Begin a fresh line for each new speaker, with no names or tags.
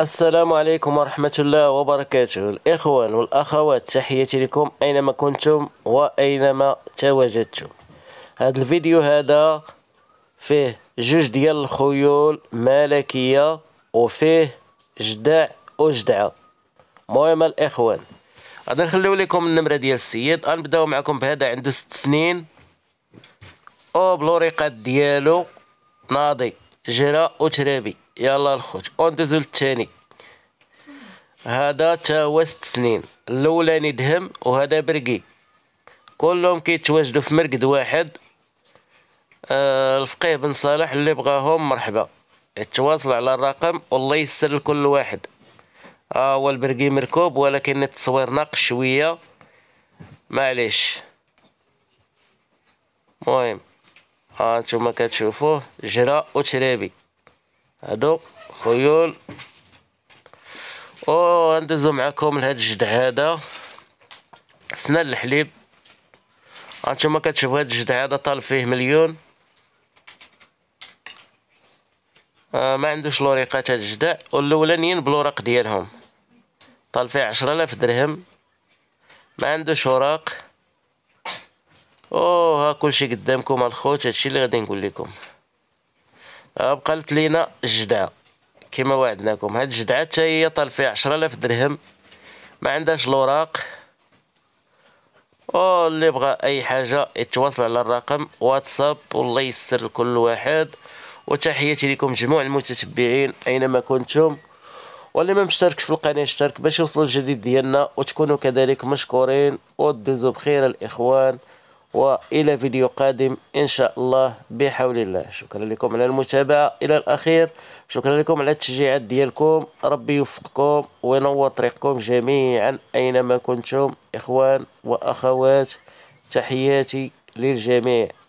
السلام عليكم ورحمة الله وبركاته الإخوان والأخوات تحياتي لكم أينما كنتم وأينما تواجدتم هذا الفيديو هذا فيه جوج ديال الخيول ملكية وفيه جدع وجدعة مهم الإخوان غادي نخليو لكم النمرة ديال السيد غنبداو معكم بهذا عنده ست سنين أو بلوريقات ديالو ناضي جراء وترابي يلا الخوت اوندوزو الثاني هذا تا ست سنين الاولاني دهم وهذا برقي كلهم كيتواجدوا في مرقد واحد آه الفقيه بن صالح اللي بغاهم مرحبا يتواصل على الرقم والله يسر لكل واحد اه هو البرقي مركوب ولكن التصوير ناقص شويه معليش مهم انتم كتشوفوه جرا وترابي هادو خيول غندوزو معاكم لهاد الجدع هذا سنا الحليب انتم كتشوفو هاد الجدع هذا طال فيه مليون آه ما عندوش لوريقات هاد الجدع والاولانيين بالوراق ديالهم طال فيه عشرة الاف درهم ما عندوش اوراق اوه ها كلشي قدامكم الخوت هادشي اللي غادي نقول لكم بقالت لينا الجدعه كما وعدناكم هاد الجدعه حتى هي طال فيها 10000 درهم ما عندهاش الوراق او اللي بغى اي حاجه يتواصل على الرقم واتساب والله يسر لكل واحد وتحياتي لكم جميع المتتبعين اينما كنتم واللي ما مشتركش في القناه يشترك باش يوصلوا الجديد ديالنا وتكونوا كذلك مشكورين ودوزوا بخير الاخوان والى فيديو قادم ان شاء الله بحول الله شكرا لكم على المتابعه الى الاخير شكرا لكم على التشجيعات ديالكم ربي يوفقكم وينور طريقكم جميعا اينما كنتم اخوان واخوات تحياتي للجميع